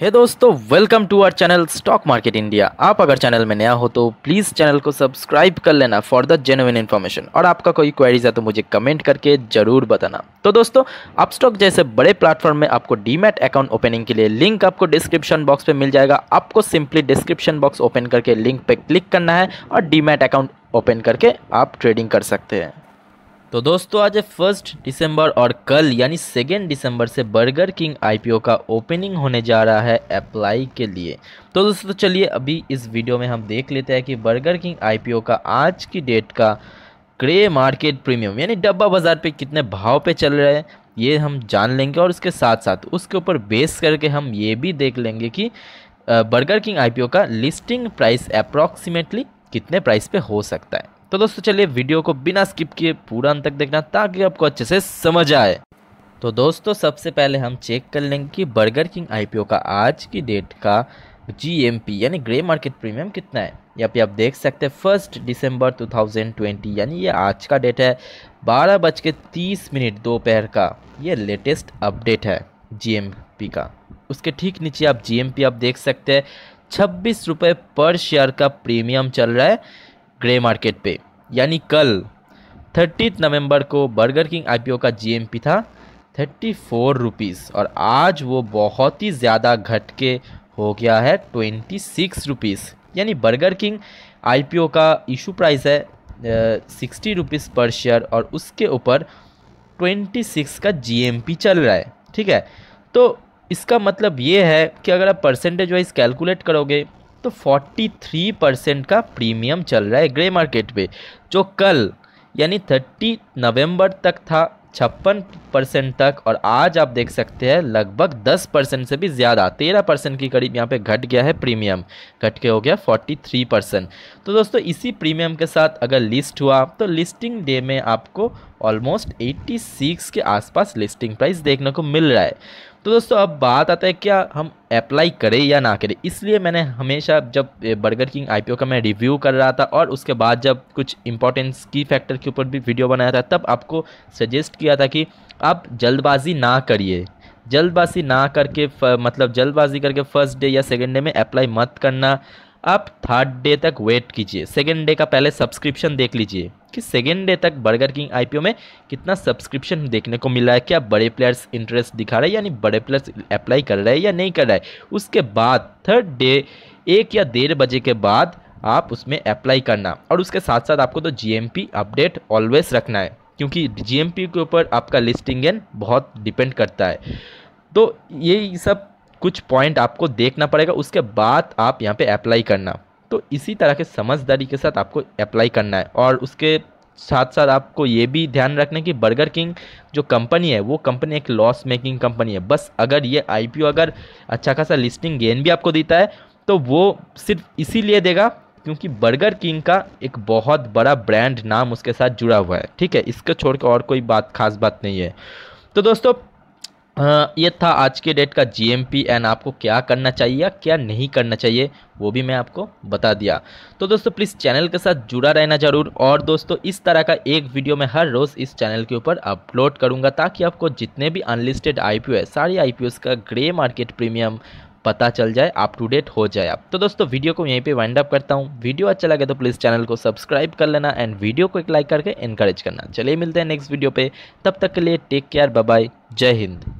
हे hey दोस्तों welcome to our channel stock market India आप अगर चैनल में नया हो तो प्लीज़ चैनल को सब्सक्राइब कर लेना फॉर द जेनुइन इन्फॉर्मेशन और आपका कोई क्वेरीज है तो मुझे कमेंट करके ज़रूर बताना तो दोस्तों आप स्टॉक जैसे बड़े प्लेटफॉर्म में आपको डीमेट अकाउंट ओपनिंग के लिए लिंक आपको डिस्क्रिप्शन बॉक्स पर मिल जाएगा आपको सिंपली डिस्क्रिप्शन बॉक्स ओपन करके लिंक पर क्लिक करना है और डीमेट अकाउंट ओपन करके आप ट्रेडिंग कर सकते हैं तो दोस्तों आज फर्स्ट दिसंबर और कल यानी सेकेंड दिसंबर से बर्गर किंग आईपीओ का ओपनिंग होने जा रहा है अप्लाई के लिए तो दोस्तों चलिए अभी इस वीडियो में हम देख लेते हैं कि बर्गर किंग आईपीओ का आज की डेट का ग्रे मार्केट प्रीमियम यानी डब्बा बाज़ार पे कितने भाव पे चल रहे हैं ये हम जान लेंगे और उसके साथ साथ उसके ऊपर बेस करके हम ये भी देख लेंगे कि बर्गर किंग आई का लिस्टिंग प्राइस अप्रॉक्सीमेटली कितने प्राइस पर हो सकता है तो दोस्तों चलिए वीडियो को बिना स्किप किए पूरा अंत तक देखना ताकि आपको अच्छे से समझ आए तो दोस्तों सबसे पहले हम चेक कर लेंगे कि बर्गर किंग आईपीओ का आज की डेट का जीएमपी यानी ग्रे मार्केट प्रीमियम कितना है या फिर आप देख सकते हैं फर्स्ट दिसंबर 2020 यानी ये आज का डेट है बारह बज के तीस मिनट दोपहर का ये लेटेस्ट अपडेट है जी का उसके ठीक नीचे आप जी आप देख सकते हैं छब्बीस रुपये पर शेयर का प्रीमियम चल रहा है ग्रे मार्केट पे यानी कल थर्टी नवंबर को बर्गर किंग आईपीओ का जीएमपी था थर्टी फोर रुपीज़ और आज वो बहुत ही ज़्यादा घट के हो गया है ट्वेंटी सिक्स रुपीज़ यानी बर्गर किंग आईपीओ का इशू प्राइस है सिक्सटी रुपीज़ पर शेयर और उसके ऊपर ट्वेंटी सिक्स का जीएमपी चल रहा है ठीक है तो इसका मतलब ये है कि अगर आप परसेंटेज वाइज कैलकुलेट करोगे तो 43 परसेंट का प्रीमियम चल रहा है ग्रे मार्केट पे जो कल यानी 30 नवंबर तक था छप्पन परसेंट तक और आज आप देख सकते हैं लगभग 10 परसेंट से भी ज़्यादा 13 परसेंट के करीब यहाँ पे घट गया है प्रीमियम घट के हो गया 43 परसेंट तो दोस्तों इसी प्रीमियम के साथ अगर लिस्ट हुआ तो लिस्टिंग डे में आपको ऑलमोस्ट 86 के आसपास लिस्टिंग प्राइस देखने को मिल रहा है तो दोस्तों अब बात आता है क्या हम अप्लाई करें या ना करें इसलिए मैंने हमेशा जब बर्गर किंग आईपीओ का मैं रिव्यू कर रहा था और उसके बाद जब कुछ इंपॉर्टेंस की फैक्टर के ऊपर भी वीडियो बनाया था तब आपको सजेस्ट किया था कि आप जल्दबाजी ना करिए जल्दबाजी ना करके मतलब जल्दबाजी करके फर्स्ट डे या सेकेंड डे में अप्लाई मत करना आप थर्ड डे तक वेट कीजिए सेकेंड डे का पहले सब्सक्रिप्शन देख लीजिए कि सेकेंड डे तक बर्गर किंग आईपीओ में कितना सब्सक्रिप्शन देखने को मिला है क्या बड़े प्लेयर्स इंटरेस्ट दिखा रहे हैं यानी बड़े प्लेयर्स अप्लाई कर रहे हैं या नहीं कर रहे उसके बाद थर्ड डे एक या डेढ़ बजे के बाद आप उसमें अप्लाई करना और उसके साथ साथ आपको तो जी अपडेट ऑलवेज रखना है क्योंकि जी के ऊपर आपका लिस्टिंग एन बहुत डिपेंड करता है तो यही सब कुछ पॉइंट आपको देखना पड़ेगा उसके बाद आप यहाँ पे अप्लाई करना तो इसी तरह के समझदारी के साथ आपको अप्लाई करना है और उसके साथ साथ आपको ये भी ध्यान रखना है कि बर्गर किंग जो कंपनी है वो कंपनी एक लॉस मेकिंग कंपनी है बस अगर ये आई अगर अच्छा खासा लिस्टिंग गेन भी आपको देता है तो वो सिर्फ इसीलिए देगा क्योंकि बर्गर किंग का एक बहुत बड़ा ब्रांड नाम उसके साथ जुड़ा हुआ है ठीक है इसको छोड़ और कोई बात खास बात नहीं है तो दोस्तों हाँ, ये था आज के डेट का जी एम पी एंड आपको क्या करना चाहिए क्या नहीं करना चाहिए वो भी मैं आपको बता दिया तो दोस्तों प्लीज़ चैनल के साथ जुड़ा रहना ज़रूर और दोस्तों इस तरह का एक वीडियो मैं हर रोज़ इस चैनल के ऊपर अपलोड करूँगा ताकि आपको जितने भी अनलिस्टेड आई पी है सारे आई पी का ग्रे मार्केट प्रीमियम पता चल जाए अप टू डेट हो जाए आप तो दोस्तों वीडियो को यहीं पर वाइंड अप करता हूँ वीडियो अच्छा लगे तो प्लीज़ चैनल को सब्सक्राइब कर लेना एंड वीडियो को एक लाइक करके इनकरेज करना चलिए मिलते हैं नेक्स्ट वीडियो पर तब तक के लिए टेक केयर बाय जय हिंद